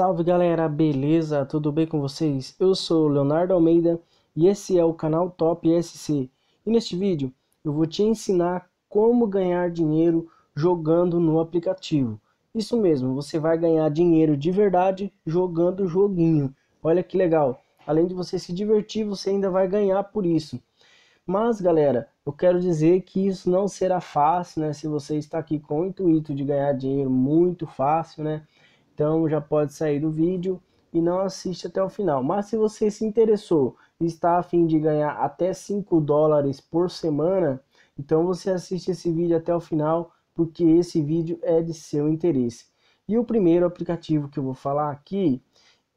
Salve galera, beleza? Tudo bem com vocês? Eu sou Leonardo Almeida e esse é o canal Top SC. E neste vídeo eu vou te ensinar como ganhar dinheiro jogando no aplicativo. Isso mesmo, você vai ganhar dinheiro de verdade jogando o joguinho. Olha que legal! Além de você se divertir, você ainda vai ganhar por isso. Mas galera, eu quero dizer que isso não será fácil, né? Se você está aqui com o intuito de ganhar dinheiro muito fácil, né? Então já pode sair do vídeo e não assiste até o final. Mas se você se interessou e está a fim de ganhar até 5 dólares por semana, então você assiste esse vídeo até o final, porque esse vídeo é de seu interesse. E o primeiro aplicativo que eu vou falar aqui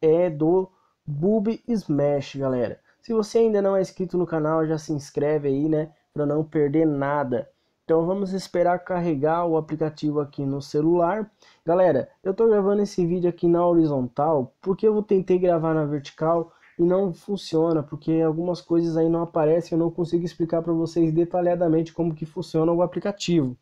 é do Boob Smash, galera. Se você ainda não é inscrito no canal, já se inscreve aí, né, para não perder nada. Então vamos esperar carregar o aplicativo aqui no celular. Galera, eu estou gravando esse vídeo aqui na horizontal, porque eu tentei gravar na vertical e não funciona, porque algumas coisas aí não aparecem, eu não consigo explicar para vocês detalhadamente como que funciona o aplicativo.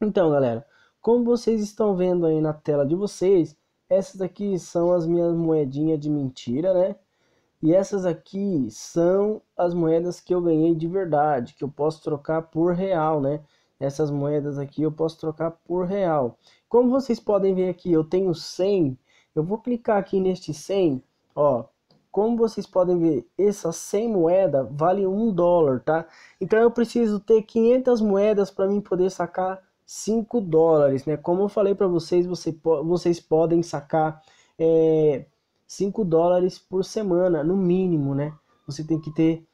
Então galera, como vocês estão vendo aí na tela de vocês, essas aqui são as minhas moedinhas de mentira, né? E essas aqui são as moedas que eu ganhei de verdade, que eu posso trocar por real, né? Essas moedas aqui eu posso trocar por real. Como vocês podem ver aqui, eu tenho 100. Eu vou clicar aqui neste 100, ó. Como vocês podem ver, essa 100 moeda vale 1 dólar, tá? Então eu preciso ter 500 moedas para mim poder sacar 5 dólares, né? Como eu falei para vocês, você po vocês podem sacar... É 5 dólares por semana, no mínimo, né? Você tem que ter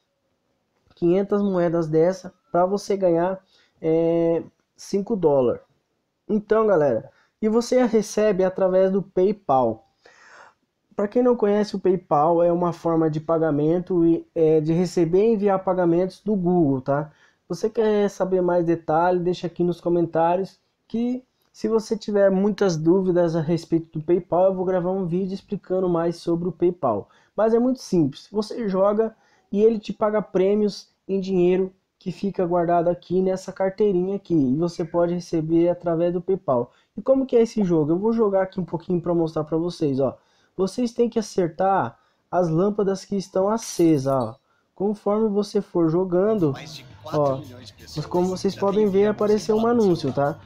500 moedas dessa para você ganhar é, 5 dólares. Então, galera, e você recebe através do PayPal. Para quem não conhece, o PayPal é uma forma de pagamento e é, de receber e enviar pagamentos do Google, tá? Você quer saber mais detalhes? Deixa aqui nos comentários que se você tiver muitas dúvidas a respeito do PayPal, eu vou gravar um vídeo explicando mais sobre o PayPal. Mas é muito simples, você joga e ele te paga prêmios em dinheiro que fica guardado aqui nessa carteirinha aqui e você pode receber através do PayPal. E como que é esse jogo? Eu vou jogar aqui um pouquinho para mostrar para vocês, ó. Vocês têm que acertar as lâmpadas que estão acesas, ó. Conforme você for jogando, Ó, mas como vocês podem ver, apareceu um anúncio, tá?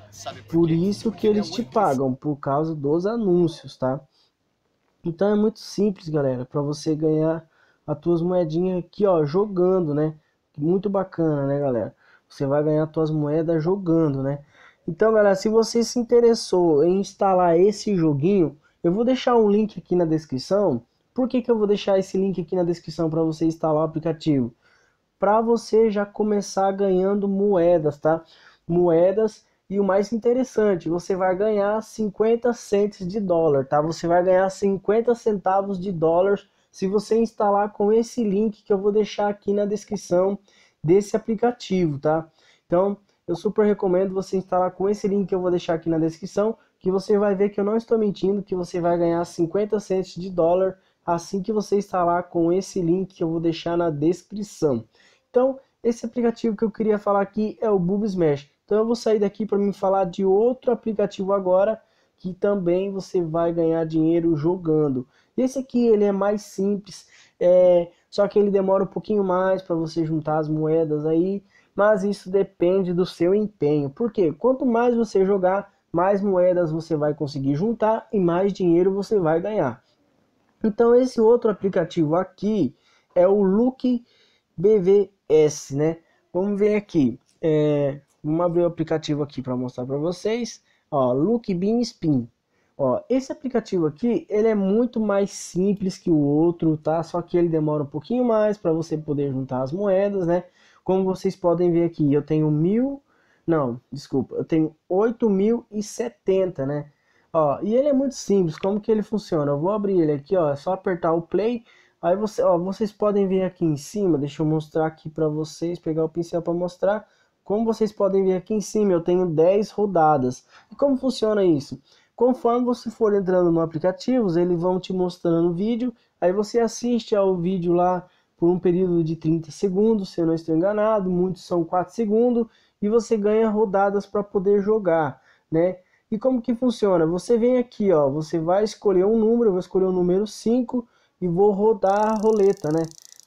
Por isso que é eles te pagam, por causa dos anúncios, tá? Então é muito simples, galera, para você ganhar as tuas moedinhas aqui, ó, jogando, né? Muito bacana, né, galera? Você vai ganhar tuas moedas jogando, né? Então, galera, se você se interessou em instalar esse joguinho, eu vou deixar um link aqui na descrição. Por que, que eu vou deixar esse link aqui na descrição para você instalar o aplicativo? para você já começar ganhando moedas, tá? Moedas e o mais interessante, você vai ganhar 50 cents de dólar, tá? Você vai ganhar 50 centavos de dólar se você instalar com esse link que eu vou deixar aqui na descrição desse aplicativo, tá? Então, eu super recomendo você instalar com esse link que eu vou deixar aqui na descrição, que você vai ver que eu não estou mentindo, que você vai ganhar 50 cents de dólar assim que você instalar com esse link que eu vou deixar na descrição. Então, esse aplicativo que eu queria falar aqui é o Boob Smash. Então, eu vou sair daqui para me falar de outro aplicativo agora que também você vai ganhar dinheiro jogando. Esse aqui ele é mais simples, é... só que ele demora um pouquinho mais para você juntar as moedas aí, mas isso depende do seu empenho. Porque quanto mais você jogar, mais moedas você vai conseguir juntar e mais dinheiro você vai ganhar. Então esse outro aplicativo aqui é o Look BV S, né? Vamos ver aqui. É, vamos abrir o aplicativo aqui para mostrar para vocês. Ó, Look Bean Spin. Ó, esse aplicativo aqui, ele é muito mais simples que o outro, tá? Só que ele demora um pouquinho mais para você poder juntar as moedas, né? Como vocês podem ver aqui, eu tenho mil... Não, desculpa, eu tenho 8.070, né? Ó, e ele é muito simples, como que ele funciona? Eu vou abrir ele aqui, ó, é só apertar o play Aí você, ó, vocês podem ver aqui em cima, deixa eu mostrar aqui para vocês, pegar o pincel para mostrar. Como vocês podem ver aqui em cima, eu tenho 10 rodadas. E como funciona isso? Conforme você for entrando no aplicativo, eles vão te mostrando o vídeo, aí você assiste ao vídeo lá por um período de 30 segundos, se eu não estou enganado, muitos são 4 segundos, e você ganha rodadas para poder jogar, né? E como que funciona? Você vem aqui, ó, você vai escolher um número, eu vou escolher o número 5, e vou rodar a roleta, né?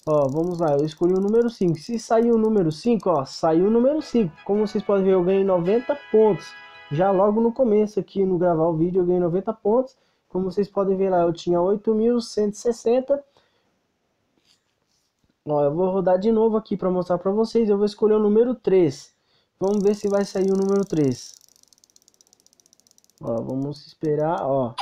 Ó, vamos lá, eu escolhi o número 5. Se sair o número 5, ó, saiu o número 5. Como vocês podem ver, eu ganhei 90 pontos. Já logo no começo aqui, no gravar o vídeo, eu ganhei 90 pontos. Como vocês podem ver lá, eu tinha 8.160. Ó, eu vou rodar de novo aqui para mostrar para vocês. Eu vou escolher o número 3. Vamos ver se vai sair o número 3. Ó, vamos esperar, ó.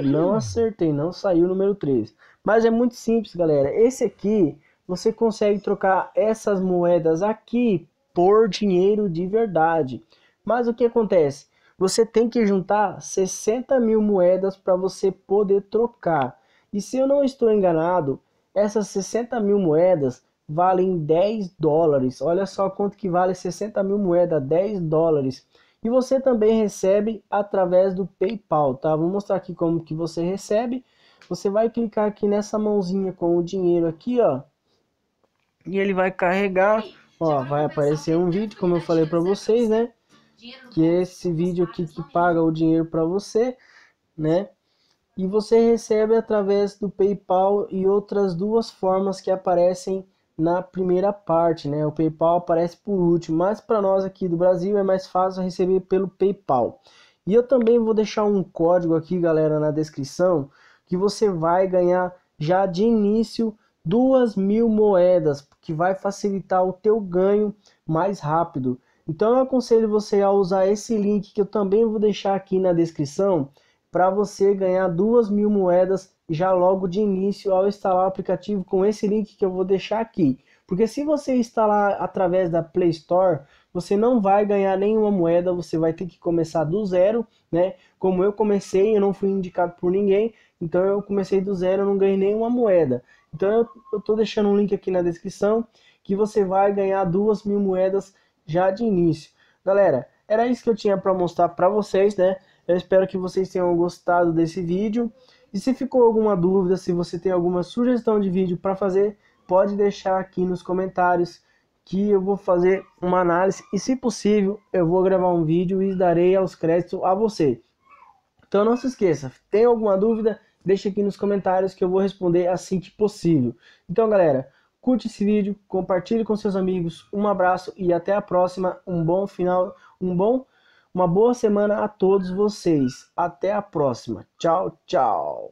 Não acertei, não saiu o número 3. Mas é muito simples, galera. Esse aqui, você consegue trocar essas moedas aqui por dinheiro de verdade. Mas o que acontece? Você tem que juntar 60 mil moedas para você poder trocar. E se eu não estou enganado, essas 60 mil moedas valem 10 dólares. Olha só quanto que vale 60 mil moedas, 10 dólares. E você também recebe através do PayPal, tá? Vou mostrar aqui como que você recebe. Você vai clicar aqui nessa mãozinha com o dinheiro aqui, ó. E ele vai carregar, ó, vai aparecer um vídeo, como eu falei para vocês, né? Que é esse vídeo aqui que paga o dinheiro para você, né? E você recebe através do PayPal e outras duas formas que aparecem na primeira parte, né? O PayPal aparece por último, mas para nós aqui do Brasil é mais fácil receber pelo PayPal. E eu também vou deixar um código aqui, galera, na descrição, que você vai ganhar já de início duas mil moedas, que vai facilitar o teu ganho mais rápido. Então eu aconselho você a usar esse link que eu também vou deixar aqui na descrição para você ganhar duas mil moedas já logo de início ao instalar o aplicativo com esse link que eu vou deixar aqui. Porque se você instalar através da Play Store, você não vai ganhar nenhuma moeda, você vai ter que começar do zero, né? Como eu comecei, eu não fui indicado por ninguém, então eu comecei do zero, eu não ganhei nenhuma moeda. Então eu estou deixando um link aqui na descrição que você vai ganhar duas mil moedas já de início. Galera, era isso que eu tinha para mostrar para vocês, né? Eu espero que vocês tenham gostado desse vídeo. E se ficou alguma dúvida, se você tem alguma sugestão de vídeo para fazer, pode deixar aqui nos comentários que eu vou fazer uma análise e se possível eu vou gravar um vídeo e darei os créditos a você. Então não se esqueça, tem alguma dúvida, deixa aqui nos comentários que eu vou responder assim que possível. Então galera, curte esse vídeo, compartilhe com seus amigos, um abraço e até a próxima, um bom final, um bom uma boa semana a todos vocês. Até a próxima. Tchau, tchau.